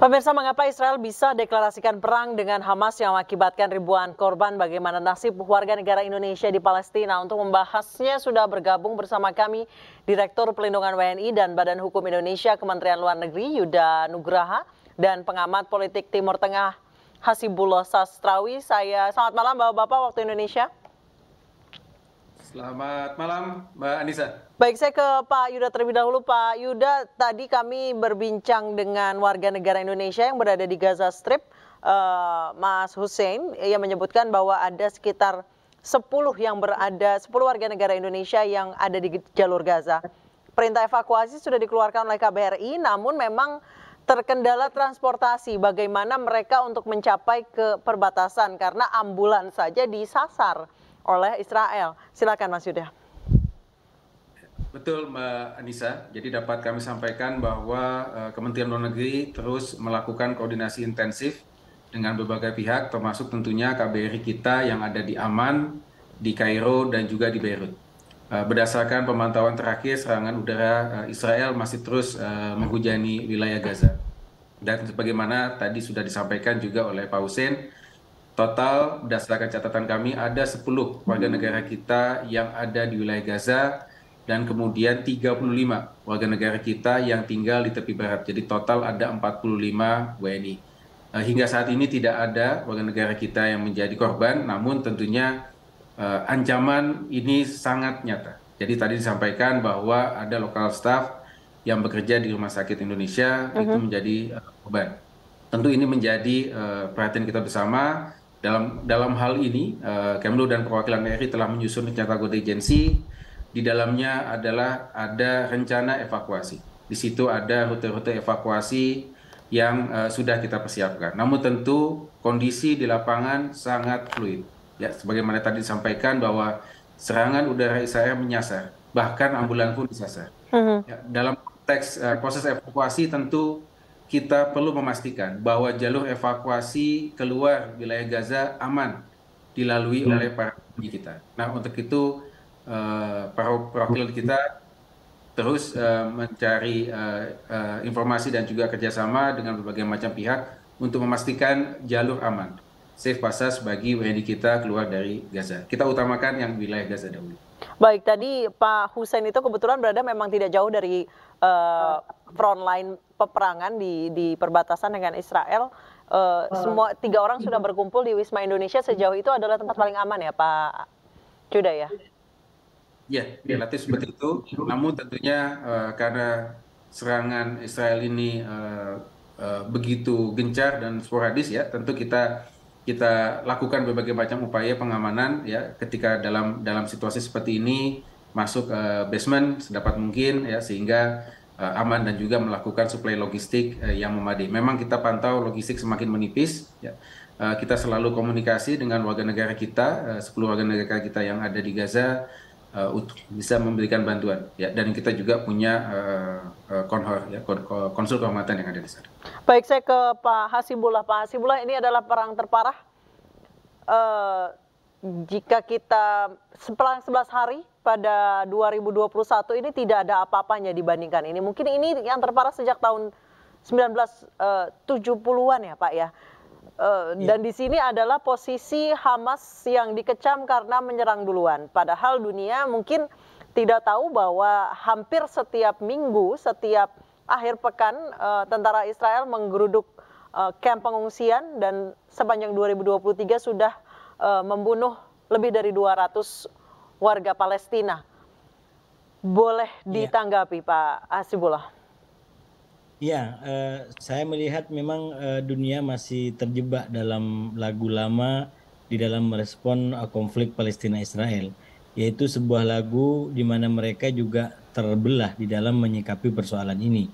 Pemirsa, mengapa Israel bisa deklarasikan perang dengan Hamas yang mengakibatkan ribuan korban? Bagaimana nasib warga negara Indonesia di Palestina? Untuk membahasnya sudah bergabung bersama kami Direktur Pelindungan WNI dan Badan Hukum Indonesia Kementerian Luar Negeri Yuda Nugraha dan pengamat politik Timur Tengah Hasibullah Sastrawi. Saya selamat malam Bapak-bapak waktu Indonesia. Selamat malam, Mbak Anissa. Baik, saya ke Pak Yuda terlebih dahulu. Pak Yuda, tadi kami berbincang dengan warga negara Indonesia yang berada di Gaza Strip, eh, Mas Hussein, yang menyebutkan bahwa ada sekitar 10 yang berada, 10 warga negara Indonesia yang ada di jalur Gaza. Perintah evakuasi sudah dikeluarkan oleh KBRI, namun memang terkendala transportasi. Bagaimana mereka untuk mencapai ke perbatasan karena ambulan saja disasar oleh Israel. Silakan Mas Yuda. Betul Mbak Anissa, jadi dapat kami sampaikan bahwa eh, Kementerian Luar Negeri terus melakukan koordinasi intensif dengan berbagai pihak termasuk tentunya KBRI kita yang ada di Aman, di Kairo dan juga di Beirut. Eh, berdasarkan pemantauan terakhir serangan udara eh, Israel masih terus menghujani wilayah Gaza. Dan sebagaimana tadi sudah disampaikan juga oleh Pak Hussein, Total berdasarkan catatan kami ada 10 warga hmm. negara kita yang ada di wilayah Gaza dan kemudian 35 warga negara kita yang tinggal di tepi barat. Jadi total ada 45 WNI. Eh, hingga saat ini tidak ada warga negara kita yang menjadi korban, namun tentunya uh, ancaman ini sangat nyata. Jadi tadi disampaikan bahwa ada lokal staff yang bekerja di Rumah Sakit Indonesia uh -huh. itu uh-huh. menjadi eh, korban. Tentu ini menjadi uh, perhatian kita bersama dalam dalam hal ini, uh, Kemlu dan perwakilan RI telah menyusun rencana kontingensi. Di dalamnya adalah ada rencana evakuasi. Di situ ada rute-rute evakuasi yang uh, sudah kita persiapkan. Namun tentu kondisi di lapangan sangat fluid. Ya, sebagaimana tadi disampaikan bahwa serangan udara Israel menyasar, bahkan ambulan pun disasar. Mm-hmm. ya, dalam konteks uh, proses evakuasi tentu kita perlu memastikan bahwa jalur evakuasi keluar wilayah Gaza aman dilalui hmm. oleh para pemimpin kita. Nah, untuk itu uh, para profil kita terus eh, mencari eh, informasi dan juga kerjasama dengan berbagai macam pihak untuk memastikan jalur aman, safe passage bagi WNI kita keluar dari Gaza. Kita utamakan yang wilayah Gaza dahulu. Baik, tadi Pak Hussein itu kebetulan berada memang tidak jauh dari uh, front line peperangan di di perbatasan dengan Israel uh, uh, semua tiga orang sudah berkumpul di Wisma Indonesia sejauh itu adalah tempat paling aman ya Pak Cuda ya? Ya, relatif seperti itu. Namun tentunya uh, karena serangan Israel ini uh, uh, begitu gencar dan sporadis ya, tentu kita kita lakukan berbagai macam upaya pengamanan ya ketika dalam dalam situasi seperti ini masuk uh, basement sedapat mungkin ya sehingga Eh, aman dan juga melakukan suplai logistik eh, yang memadai. Memang kita pantau logistik semakin menipis. Ya. Eh, kita selalu komunikasi dengan warga negara kita, 10 warga negara kita yang ada di Gaza untuk bisa memberikan bantuan. Ya. Dan kita juga punya konhor, ya, konsul kehormatan yang ada di sana. Baik, saya ke Pak Hasibullah. Pak Hasibullah, ini adalah perang terparah. Uh, jika kita sebelas hari pada 2021 ini tidak ada apa-apanya dibandingkan ini. Mungkin ini yang terparah sejak tahun 1970-an eh, ya Pak ya. Eh, iya. Dan di sini adalah posisi Hamas yang dikecam karena menyerang duluan. Padahal dunia mungkin tidak tahu bahwa hampir setiap minggu, setiap akhir pekan eh, tentara Israel menggeruduk kamp pengungsian dan sepanjang 2023 sudah membunuh lebih dari 200 warga Palestina. Boleh iya. ditanggapi ya. Pak Hasibullah. Ya, eh, saya melihat memang eh, dunia masih terjebak dalam lagu lama di dalam merespon eh, konflik Palestina Israel, yaitu sebuah lagu di mana mereka juga terbelah di dalam menyikapi persoalan ini.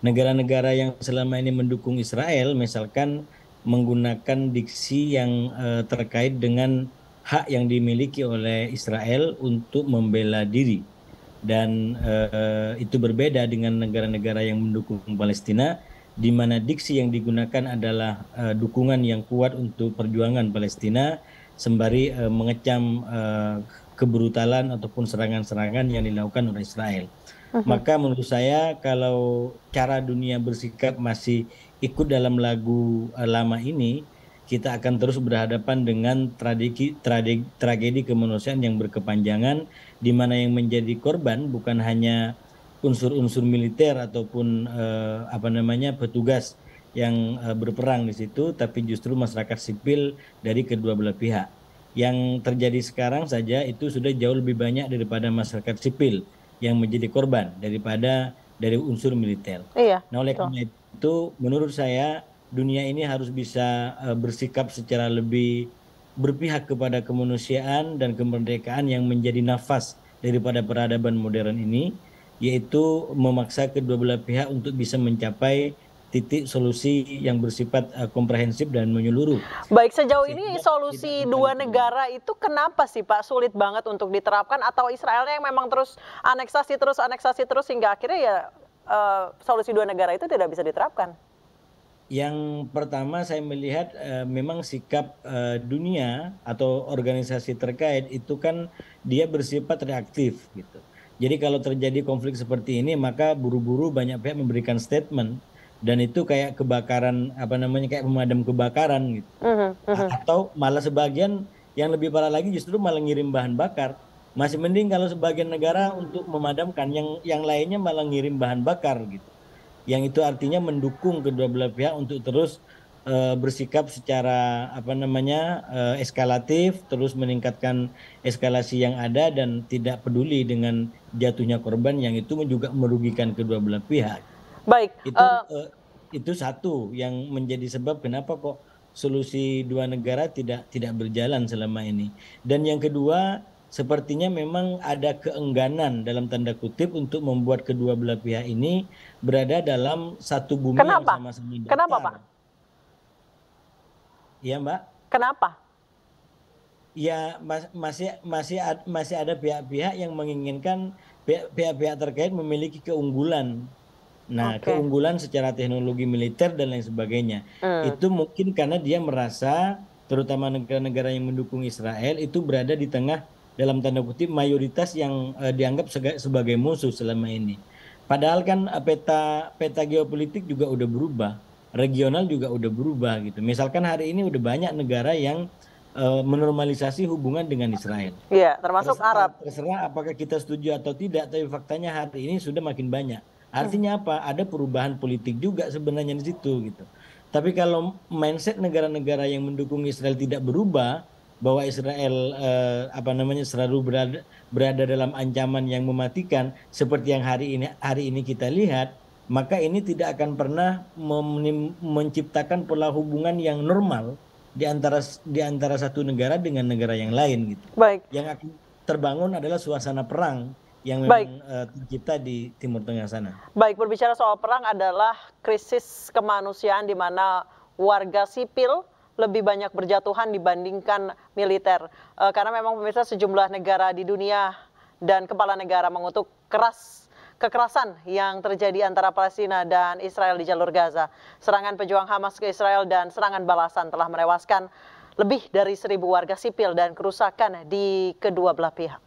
Negara-negara yang selama ini mendukung Israel, misalkan menggunakan diksi yang eh, terkait dengan hak yang dimiliki oleh Israel untuk membela diri dan uh, itu berbeda dengan negara-negara yang mendukung Palestina di mana diksi yang digunakan adalah uh, dukungan yang kuat untuk perjuangan Palestina sembari uh, mengecam uh, kebrutalan ataupun serangan-serangan yang dilakukan oleh Israel. Uh mhm. -huh. Maka menurut saya kalau cara dunia bersikap masih ikut dalam lagu uh, lama ini kita akan terus berhadapan dengan tragedi, tragedi, tragedi kemanusiaan yang berkepanjangan, di mana yang menjadi korban bukan hanya unsur-unsur militer ataupun eh, apa namanya petugas yang eh, berperang di situ, tapi justru masyarakat sipil dari kedua belah pihak. Yang terjadi sekarang saja itu sudah jauh lebih banyak daripada masyarakat sipil yang menjadi korban daripada dari unsur militer. Iya. Nah oleh karena itu, menurut saya dunia ini harus bisa eh, bersikap secara lebih berpihak kepada kemanusiaan dan kemerdekaan yang menjadi nafas daripada peradaban modern ini yaitu memaksa kedua belah pihak untuk bisa mencapai titik solusi yang bersifat eh, komprehensif dan menyeluruh. Baik, sejauh ini Sehingga solusi dua negara itu kenapa sih Pak sulit banget untuk diterapkan atau Israelnya yang memang terus aneksasi terus aneksasi terus hingga akhirnya ya uh, solusi dua negara itu tidak bisa diterapkan? yang pertama saya melihat eh, memang sikap eh, dunia atau organisasi terkait itu kan dia bersifat reaktif gitu. Jadi kalau terjadi konflik seperti ini maka buru-buru banyak pihak memberikan statement dan itu kayak kebakaran apa namanya kayak pemadam kebakaran gitu. Uh-huh, uh-huh. Atau malah sebagian yang lebih parah lagi justru malah ngirim bahan bakar. Masih mending kalau sebagian negara untuk memadamkan yang yang lainnya malah ngirim bahan bakar gitu yang itu artinya mendukung kedua belah pihak untuk terus uh, bersikap secara apa namanya uh, eskalatif terus meningkatkan eskalasi yang ada dan tidak peduli dengan jatuhnya korban yang itu juga merugikan kedua belah pihak. Baik. Itu uh... Uh, itu satu yang menjadi sebab kenapa kok solusi dua negara tidak tidak berjalan selama ini. Dan yang kedua sepertinya memang ada keengganan dalam tanda kutip untuk membuat kedua belah pihak ini berada dalam satu bumi Kenapa? yang sama-sama datar. Kenapa, Pak? Iya, Mbak. Kenapa? Ya, mas, masih masih masih ada pihak-pihak yang menginginkan pihak-pihak terkait memiliki keunggulan. Nah, okay. keunggulan secara teknologi militer dan lain sebagainya. Hmm. Itu mungkin karena dia merasa terutama negara-negara yang mendukung Israel itu berada di tengah dalam tanda kutip mayoritas yang uh, dianggap sebagai musuh selama ini. Padahal kan eh, peta peta geopolitik juga udah berubah, regional juga udah berubah gitu. Misalkan hari ini udah banyak negara yang uh, menormalisasi hubungan dengan Israel. Iya, termasuk terserah, Arab. Terserah apakah kita setuju atau tidak, tapi faktanya hari ini sudah makin banyak. Artinya hmm. apa? Ada perubahan politik juga sebenarnya di situ gitu. Tapi kalau mindset negara-negara yang mendukung Israel tidak berubah, bahwa Israel eh, apa namanya selalu berada berada dalam ancaman yang mematikan seperti yang hari ini hari ini kita lihat maka ini tidak akan pernah menciptakan pola hubungan yang normal di antara di antara satu negara dengan negara yang lain gitu. Baik. Yang akan terbangun adalah suasana perang yang memang Baik. kita eh, di Timur Tengah sana. Baik, berbicara soal perang adalah krisis kemanusiaan di mana warga sipil lebih banyak berjatuhan dibandingkan militer. Uh, karena memang pemirsa sejumlah negara di dunia dan kepala negara mengutuk keras kekerasan yang terjadi antara Palestina dan Israel di jalur Gaza. Serangan pejuang Hamas ke Israel dan serangan balasan telah menewaskan lebih dari seribu warga sipil dan kerusakan di kedua belah pihak.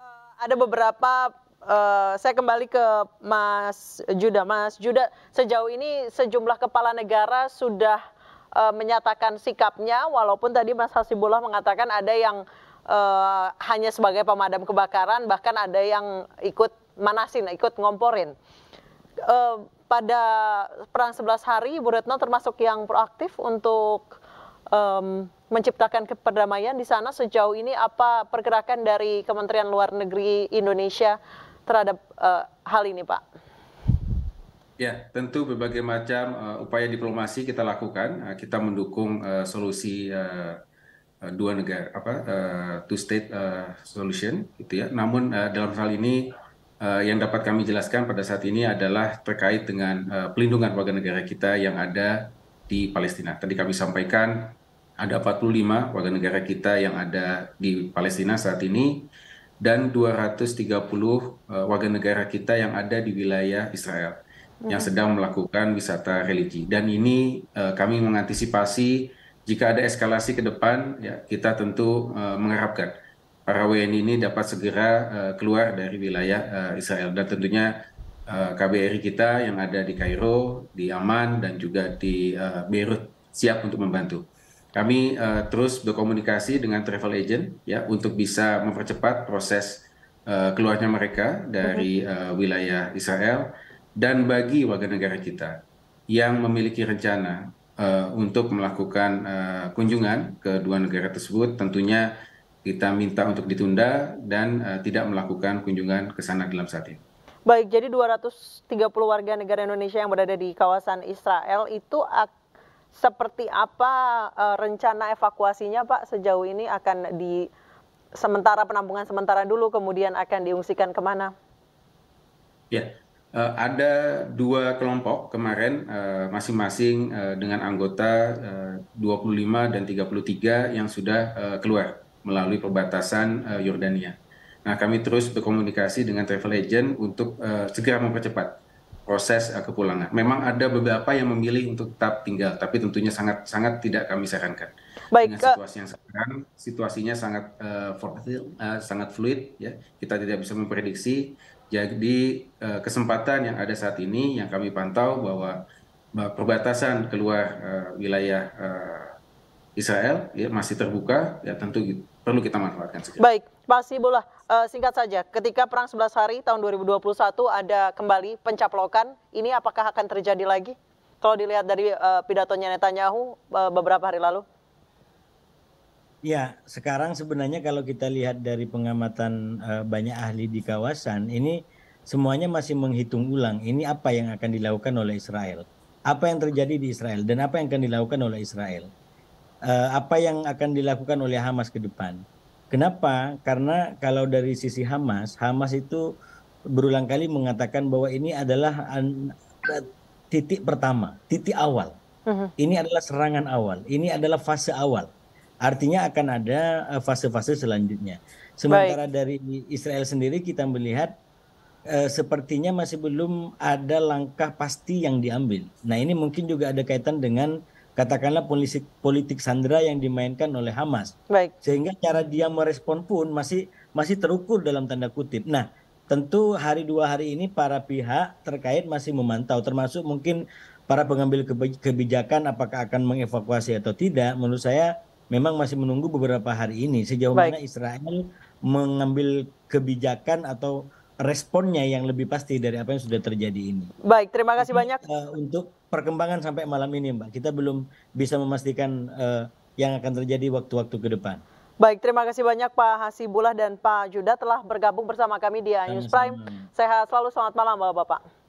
Eh, ada beberapa Eh, saya kembali ke Mas Juda. Mas Juda, sejauh ini sejumlah kepala negara sudah uh, menyatakan sikapnya, walaupun tadi Mas Hasibullah mengatakan ada yang uh, hanya sebagai pemadam kebakaran, bahkan ada yang ikut manasin, ikut ngomporin. Uh, pada perang 11 hari, Bu Retno termasuk yang proaktif untuk um, menciptakan perdamaian di sana sejauh ini apa pergerakan dari Kementerian Luar Negeri Indonesia terhadap uh, hal ini, Pak? Ya, tentu berbagai macam uh, upaya diplomasi kita lakukan. Uh, kita mendukung uh, solusi uh, dua negara apa uh, two state uh, solution gitu ya. Namun uh, dalam hal ini uh, yang dapat kami jelaskan pada saat ini adalah terkait dengan uh, pelindungan warga negara kita yang ada di Palestina. Tadi kami sampaikan ada 45 warga negara kita yang ada di Palestina saat ini dan 230 eh, warga negara kita yang ada di wilayah Israel yang hmm. sedang melakukan wisata religi. Dan ini eh, kami mengantisipasi jika ada eskalasi ke depan, ya kita tentu eh, mengharapkan para WNI ini dapat segera keluar dari wilayah Israel dan tentunya KBRI kita yang ada di Kairo, di Aman, dan juga di Beirut siap untuk membantu kami uh, terus berkomunikasi dengan travel agent ya untuk bisa mempercepat proses uh, keluarnya mereka dari uh, wilayah Israel dan bagi warga negara kita yang memiliki rencana uh, untuk melakukan uh, kunjungan ke dua negara tersebut tentunya kita minta untuk ditunda dan uh, tidak melakukan kunjungan ke sana dalam saat ini. Baik, jadi 230 warga negara Indonesia yang berada di kawasan Israel itu akan seperti apa eh, rencana evakuasinya Pak sejauh ini akan di sementara penampungan sementara dulu kemudian akan diungsikan kemana? Ya, eh, ada dua kelompok kemarin eh, masing-masing dengan anggota 25 dan 33 yang sudah keluar melalui perbatasan Yordania. Nah, kami terus berkomunikasi dengan travel agent untuk segera mempercepat proses uh, kepulangan. Memang ada beberapa yang memilih untuk tetap tinggal, tapi tentunya sangat sangat tidak kami sarankan. Baik. Dengan situasi yang sekarang, situasinya sangat uh, eh, volatile, uh, sangat fluid. Ya, kita tidak bisa memprediksi. Jadi uh, kesempatan yang ada saat ini yang kami pantau bahwa perbatasan keluar uh, wilayah uh, Israel ya masih terbuka ya tentu perlu kita manfaatkan segera. Baik, Pak Sibullah, uh, singkat saja, ketika perang 11 hari tahun 2021 ada kembali pencaplokan, ini apakah akan terjadi lagi? Kalau dilihat dari uh, pidatonya Netanyahu uh, beberapa hari lalu? Ya, sekarang sebenarnya kalau kita lihat dari pengamatan uh, banyak ahli di kawasan, ini semuanya masih menghitung ulang ini apa yang akan dilakukan oleh Israel, apa yang terjadi di Israel dan apa yang akan dilakukan oleh Israel. Eh, apa yang akan dilakukan oleh Hamas ke depan. Kenapa? Karena kalau dari sisi Hamas, Hamas itu berulang kali mengatakan bahwa ini adalah titik pertama, titik awal. Mhm. Ini adalah serangan awal, ini adalah fase awal. Artinya akan ada eh, fase-fase selanjutnya. Sementara Baik. dari Israel sendiri kita melihat eh, sepertinya masih belum ada langkah pasti yang diambil. Nah, ini mungkin juga ada kaitan dengan katakanlah politik politik sandera yang dimainkan oleh Hamas. Baik. Sehingga cara dia merespon pun masih masih terukur dalam tanda kutip. Nah, tentu hari dua hari ini para pihak terkait masih memantau, termasuk mungkin para pengambil kebijakan apakah akan mengevakuasi atau tidak. Menurut saya memang masih menunggu beberapa hari ini sejauh Baik. mana Israel mengambil kebijakan atau responnya yang lebih pasti dari apa yang sudah terjadi ini. Baik, terima kasih Jadi, banyak. Uh, untuk perkembangan sampai malam ini, Mbak, kita belum bisa memastikan uh, yang akan terjadi waktu-waktu ke depan. Baik, terima kasih banyak Pak Hasibullah dan Pak Judah telah bergabung bersama kami di News Prime. Sehat selalu, selamat malam Bapak-Bapak.